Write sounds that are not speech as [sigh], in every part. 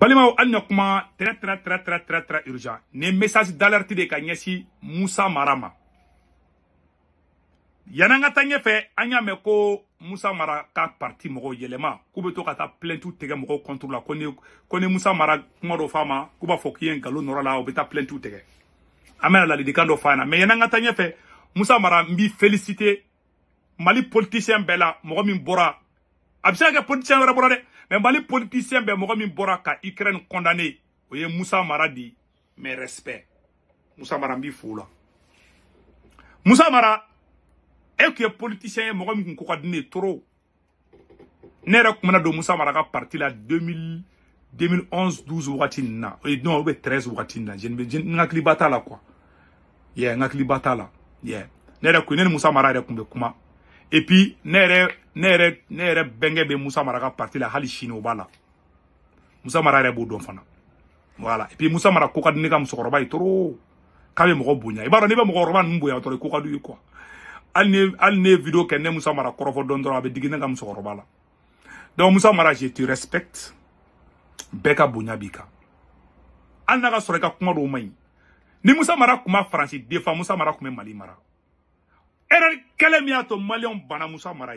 balimaw hali très très très très très très urgent Ne message d'alerte de Kanyesi, Moussa Marama. mara ma yan'an ka meko Moussa mara ka parti mo yelema. k'u bɛ to ka taa contre la ko ni Moussa musa mara kuma dɔ b'a la obeta plein tout mais musa mara mbi mali politicien bela mo mimbora a politicien wɛrɛ bɔra dɛ mɛ mali politicien bɛɛ mɔgɔ min boraka ukraine condamné o Moussa Maradi mes respect Moussa Marambi n b'i mara est que politicien ye min tun ko ka trop ne yɛrɛ kun do Moussa mara ka parti la 2000 2011 12 wagati et non ouais 13 wagati na je ne je n hakili la quoi yeah n hakili ba t'a la yeah ne yɛrɛ kun ne mara yɛrɛ kuma et puis ne ne nere ne yɛrɛ Moussa Maraka musa parti la hali chino bala Moussa musa mara yɛrɛ b'o fana voilà et puis musa mara ko ka ni kam ka musokɔrɔba trop k'a bɛ mɔgɔ bonya i b'a dɔn n'i bɛ mɔgɔkɔrɔba ninnu ko ka d'u ye quoi video kɛ ne musa mara kɔrɔfɔ don dɔrɔn abe digina digi Musa ka donc musa mara je te respecte beka ka bonya bika kan hali ka ka kuma ni musa mara kuma français faransi défend musa mara tun mali mara erreur kɛlɛ min y'a to maliyɛnw musa mara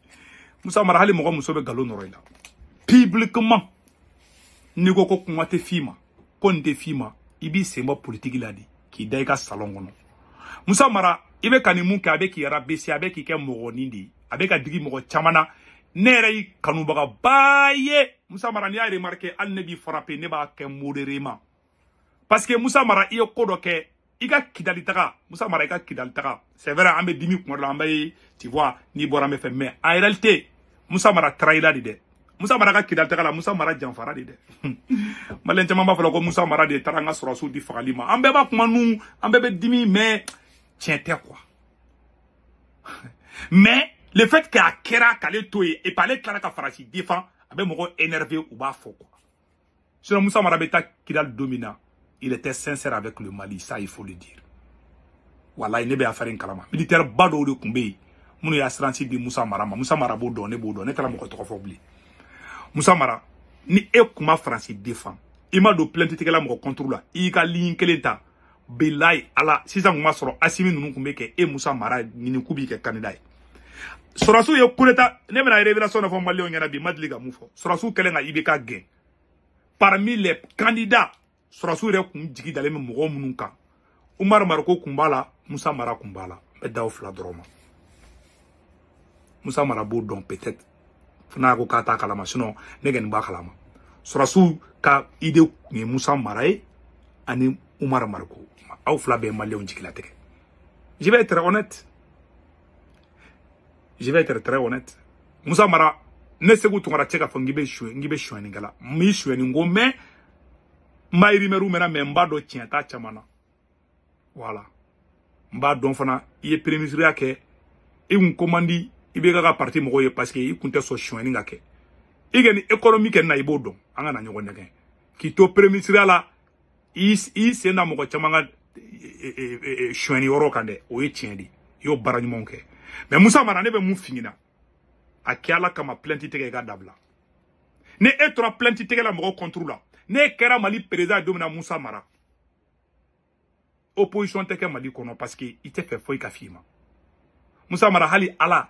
musa mara hali mɔgɔ muso publiquement n'i ko ko salon kɔnɔ musa mara i bɛ ka nin mun a k'i arabesi a abe k'i ka digi mɔgɔ Chamana, na Kanubaga. Baye musa mara n'i y'a remarqué al ne b'i frappé parce que musa mara iyo Iga ko dɔ kɛ musa mara i ka kidali taka, c'est vrai ambe dimi kuma tu vois n'i borame an en réalité musa mara trahila de dɛ musa mara ka kidal taga la musa mara janfara de dɛ [laughs] maliyɛn caman b'a ko mara de taranga an ka sɔrɔsiw di fagali b'a dimi mais tiens quoi [laughs] mais le fait que Akera k'ale et puis ale tilara ka farasi défend a bɛ énervé ou b'a fɔ quoi sinon musa mara bɛ kidal domina, il était sincère avec le mali ça il faut le dire il ne pas affaire en kalama militaire ba bado de munu y'a siransi di musa mara ma musa mara b'o dɔn ne b'o dɔn ne taara mɔgɔ tɔgɔ fɔ bilen musa mara ni e kun ma faransi defan i ma don plɛntitigɛla mɔgɔ kɔnturu la i ka liɲi kelen ta belayi ala sisan kun b'a sɔrɔ asimi nunu kun bɛ e musa mara ni k'u b'i kɛ kanida ye sɔrɔsiw ye koleta ne mena révélation dɔ fo maliyɛnw ɲɛna bi n ma deli Sorasu mun nga sɔrɔsiw kɛlen ka ibk parmi les candidats Sorasu re kun jigi dalen bɛ mɔgɔ minnu kan umaru mariko kun musa mara kun b'a la n Musa Mara b'o peut-être Fana ko k'a t'a kalama sinon ne b'a kalama ka idée ni Moussa Musa ani Umar Mariko Au fila bɛɛ ye je vais être honnête je vais être très honnête Musa Mara ne que tu se k'a fɔ k'i fon gibe k'i bɛ suɲɛni kɛla n b'i suɲɛni ko mais t'a voilà n fana ye premier ministre i ibega parti ye parce que il kun tɛ sɔn sonyani ka na ibodo b'o dɔn an ka na ɲɔgɔn nɛgɛn k'i to peremisiriya la i i sen y'o barani monke. Mais musa mara ne be mun kama plainte tɛgɛ ga d'abla. Ne plainte la mɔgɔ contre n'e kera mali président domina musa mara opposition te kɛ mali kɔnɔ parce que il te fait ka musa mara hali ala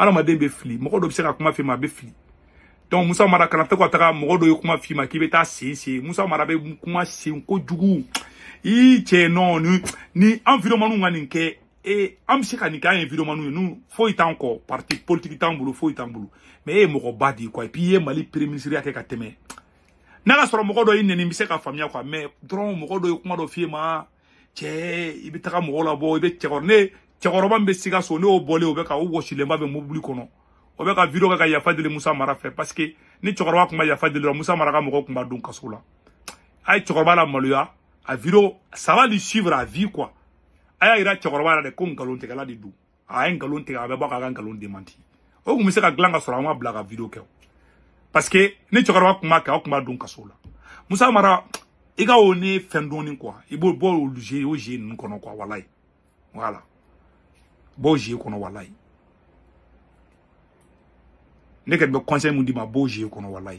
Alors bɛ fili mɔgɔ dɔ bɛ se ka kuma f'i ma a bɛ fili donc musa mara kana to ka taga ma k'i musa mara kuma i cɛ non ni ni environnement ka nin kɛ e an parti politique t'an bolo foyi mais e eh, ye quoi et eh, mali premier ministre ya ka tɛmɛ n'a la sɔrɔ mɔgɔ dɔ y'i nɛni quoi mais cɛkɔrɔba min bɛ sikaso n'o bɔlen o bɛ ka o wɔsilenba bɛ mobili kɔnɔ o bɛ ka video kɛ ka yafa musa mara fɛ parce que ni cɛkɔrɔba tun ma yafa deli la musa mara ka mɔgɔw tun b'a don kaso la a ye cɛkɔrɔba la maloya a video ça va lui suivre à vie quoi a y'a yira cɛkɔrɔba la de ko nkalontigɛla de don a ye nkalon tigɛ a bɛ bɔ k'a ka nkalon demanti o kumise bɛ se ka dilan ka a ma bila ka video kɛ parce que ni cɛkɔrɔba tun b'a kɛ aw don kaso la musa mara i ka o ni fɛn dɔɔni quoi i b'o bɔ o jeu o jeu ninnu kɔnɔ quoi Boji zie kɔnɔ walayi ne kɔni bɛ conseil ma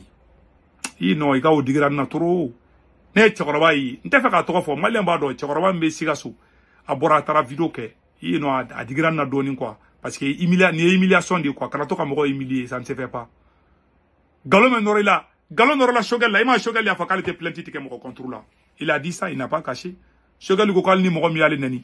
i nɔ i ka na toro ne ye cɛkɔrɔba ye n tɛ fɛ k'a tɔgɔ fɔ maliyɛn b'a do cɛkɔrɔba min video i no a na parce que humilia ni humiliation de quoi kana to ka humilier ça ne se fait pas Galon bɛ nɔrɔ i la ima nɔrɔ la Choguel la i y'a il a dit ça il n'a pas caché Choguel ko ni mɔgɔ min y'ale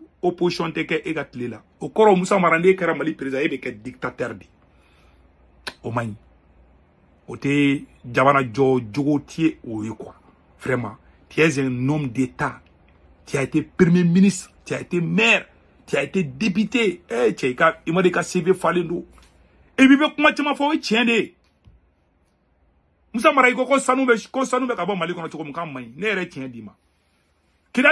Au tɛ e ka tile la o kɔrɔ musa mara n'e kɛra président e dictateur de o man ɲi o tɛ jogo Tie o vraiment tu un homme d'état tu a été premier ministre tu a été maire tu a été député eh cɛ i Il ma de ka CV falen et bi bɛ kuma caman fɔ o ye tiɲɛ de musa ko ko sanu bɛ ko sanu ka bɔ mali kɔnɔ cogo min k'a d'i ma kira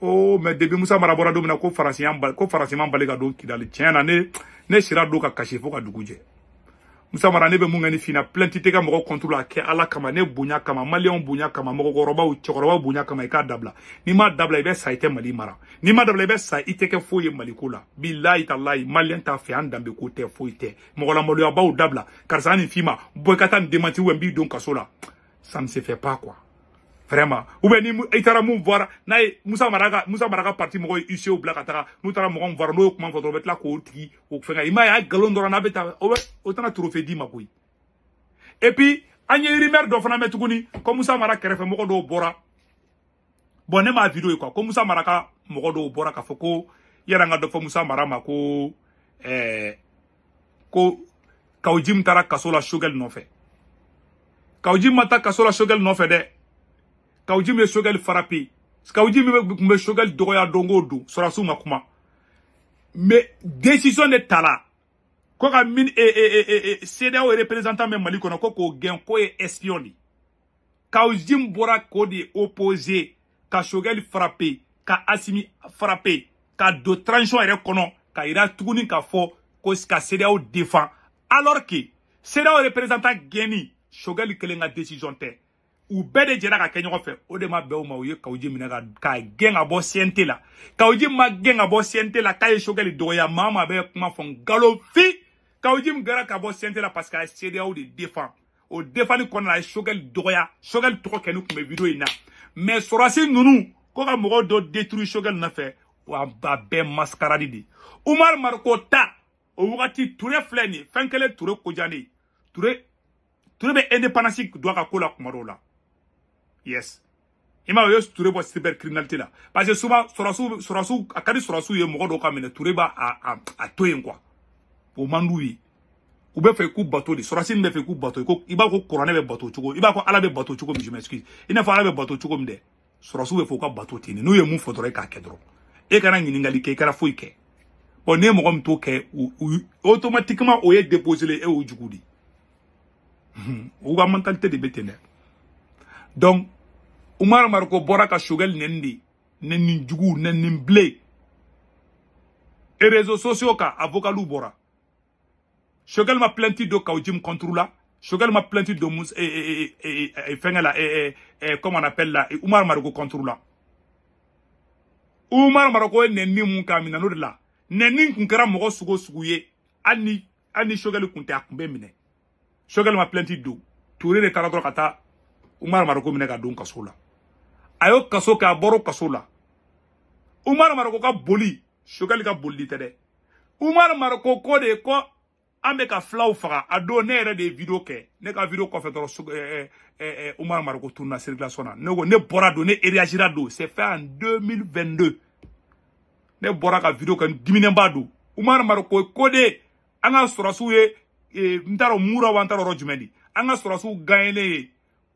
Oh mais depi musa mara na ko faransiya bali ko faransiman bali ka don kidali tiɲɛ ne ne sira ka kasi fo musa ne bɛ mun kɛ ni fina plainte la kama ne bonya kama maliyɛnw bonya ou mɔgɔkɔrɔbaw k'a n'i ma dabila i eh bɛ ben, sa i tɛ mali mara n'i ma sa i tɛ kɛ Bilai ye maliko la bilayi talayi maliyɛn t'a fɛ an danbe ko ou n b'i ça ne se fait pas quoi vraiment ou bien ni il voir Moussa Maraga Moussa Maraga parti mon gars ici au Black Atara nous t'a ramu voir nous comment vous mettre la courte qui au fin il m'a y a autant à trophée ma et puis Agnès Rimer doit comme Moussa Maraga refait mon gars bora bon ma vidéo quoi comme Moussa Maraga mon bora kafoko hier en garde Moussa Maraga ko eh ko kaujim tara kasola shugel non fait kaujim mata kasola shugel non fait eh. Kaouji me Shogal Farapi. Kaouji me Shogal Doroya Dongo Du. Sorasu Makuma. Mais décision de Tala. Ko ka min e eh, e eh, e eh, e CDAO représentant même Mali kono ko ko gen ko e espioni. Kaouji bora ko de opposé ka Shogal frappé, ka Asimi frappé, ka do tranchon ere kono ka ira tounin ka fo ko CDAO défend alors que CDAO représentant Geni Shogal Kelenga décision tête u Bede de ka kɛ ɲɔgɔn fɛ de ma bɛn o ma u ye kawuji minɛ ka k'a ka bɔ CNT la kawuji ma gɛn ka bɔ CNT la k'a ye Sogɛli dɔgɔya maa o maa bɛ kuma fɔ nkalon fin kawuji ka bɔ la parce sede a ye CEDEAO de ou o défendu kɔnɔna la a ye Sogɛli dɔgɔya Sogɛli tɔgɔ kɛlen tun bɛ video in na mais sɔrɔsi ninnu ko ka mɔgɔ dɔ détruire Sogɛli nɔfɛ wa be bɛɛ mascarade de Umar Mariko ta ou wagati Ture fleni, fenkele ye fɛn Ture kojannen Ture Ture bɛ indépendance dɔ ka ko la la Yes. Ima m'a ye Ture bɔ cybercriminalité la. Parce que souvent, sɔrɔsiw, sɔrɔsiw, a ka di sɔrɔsiw ye mɔgɔ dɔw ka minɛ Ture b'a a, a, a to yen quoi. O man d'u ye. U k'u bato de. Sɔrɔsi ne bɛ fɛ k'u bato. Ko, i b'a ko kuranɛ bɛ bato cogo. I b'a ko ala bɛ bato cogo min. Je m'excuse. Ina n'a fɔ ala bɛ bato cogo mde. dɛ. Sɔrɔsiw bɛ fɛ bato ten. N'u ye mun fɔ dɔrɔn e k'a kɛ dɔrɔn. E kana ɲininkali kɛ. I e kana foyi kɛ. Bon, ne mɔgɔ t'o kɛ, automatiquement o ye déposé le e y'o jugu Ou O mhm. mentalité de bɛ Donc, umar maroko Boraka shogel nendi, nendi, nɛni jugu et e réseaux sociaux ka lubora. vocalu shogel ma plainte do kaujim contre la shogel ma plainte do eh eh eh eh eh fɛngɛ la e eh eh, eh, eh, eh comme on appelle la umar maroko contre umar marko ye nɛni mun k'a kun kɛra ani ma plainte do ture de taara kata, maroko umar marko minega ka a y'o kaso kɛ a bɔr'o kaso la umaru marako ka boli sokɛli ka bolili tɛ dɛ umaru marako ko de ko an bɛ ka filaw faga a don ne yɛrɛ de ye video kɛ ne ka video kɔfɛ dɔrɔn eh, eh, eh, eh umaru marako tununa circulation na ne ko ne bɔra don ne réagira don c'est fait en deux ne bɔra ka video kɛ n ba don umaru marako ko de an ka sɔrɔsiw ye eh, n t'a dɔn mura wa n t'a dɔn yɔrɔ jumɛn de an ka sɔrɔsiw gagné ye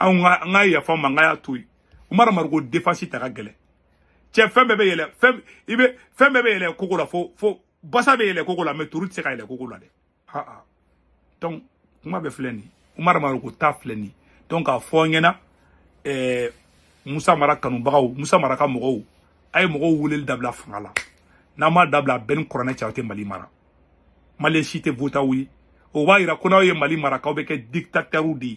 anw ka an ka yafa ma y'a tui yen umar maruko ta ka gɛlɛn cɛ fɛn bɛɛ bɛ yɛlɛ fɛn la fo fo basa bɛ yɛlɛ kogo la mɛ turu tɛ la ha ah, ah. ha donc kuma be filɛ nin umar ta fleni donc a Fongena, n musa mara bawo musa Maraka ka mɔgɔw a ye mɔgɔw weleli dabila fanga la m'a dabila bɛɛ ni kuranɛ cɛ mali mara maliyɛn si tɛ o wa ira mali